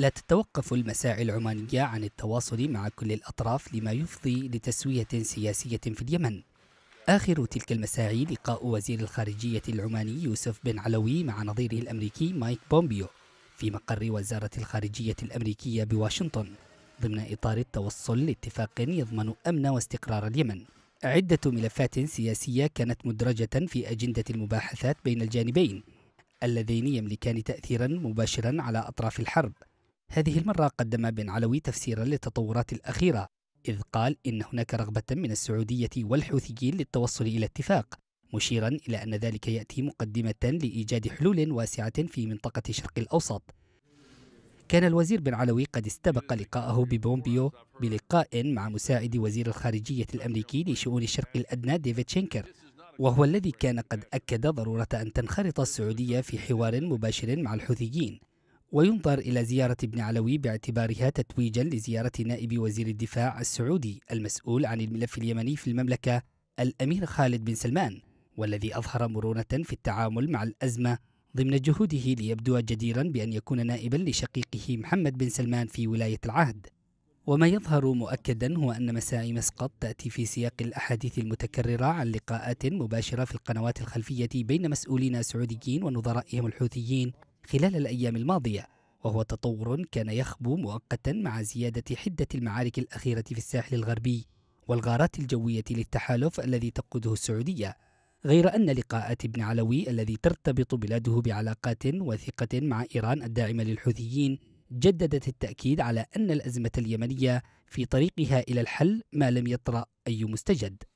لا تتوقف المساعي العمانية عن التواصل مع كل الأطراف لما يفضي لتسوية سياسية في اليمن آخر تلك المساعي لقاء وزير الخارجية العماني يوسف بن علوي مع نظيره الأمريكي مايك بومبيو في مقر وزارة الخارجية الأمريكية بواشنطن ضمن إطار التوصل لاتفاق يضمن أمن واستقرار اليمن عدة ملفات سياسية كانت مدرجة في أجندة المباحثات بين الجانبين اللذين يملكان تأثيرا مباشرا على أطراف الحرب هذه المرة قدم بن علوي تفسيرا للتطورات الأخيرة إذ قال إن هناك رغبة من السعودية والحوثيين للتوصل إلى اتفاق مشيرا إلى أن ذلك يأتي مقدمة لإيجاد حلول واسعة في منطقة الشرق الأوسط كان الوزير بن علوي قد استبق لقاءه ببومبيو بلقاء مع مساعد وزير الخارجية الأمريكي لشؤون الشرق الأدنى ديفيد شينكر وهو الذي كان قد أكد ضرورة أن تنخرط السعودية في حوار مباشر مع الحوثيين وينظر إلى زيارة ابن علوي باعتبارها تتويجا لزيارة نائب وزير الدفاع السعودي المسؤول عن الملف اليمني في المملكة الأمير خالد بن سلمان والذي أظهر مرونة في التعامل مع الأزمة ضمن جهوده ليبدو جديرا بأن يكون نائبا لشقيقه محمد بن سلمان في ولاية العهد وما يظهر مؤكدا هو أن مساعي مسقط تأتي في سياق الأحاديث المتكررة عن لقاءات مباشرة في القنوات الخلفية بين مسؤولين سعوديين ونظرائهم الحوثيين خلال الأيام الماضية وهو تطور كان يخبو مؤقتا مع زيادة حدة المعارك الأخيرة في الساحل الغربي والغارات الجوية للتحالف الذي تقوده السعودية غير أن لقاءات ابن علوي الذي ترتبط بلاده بعلاقات وثيقة مع إيران الداعمة للحوثيين جددت التأكيد على أن الأزمة اليمنية في طريقها إلى الحل ما لم يطرأ أي مستجد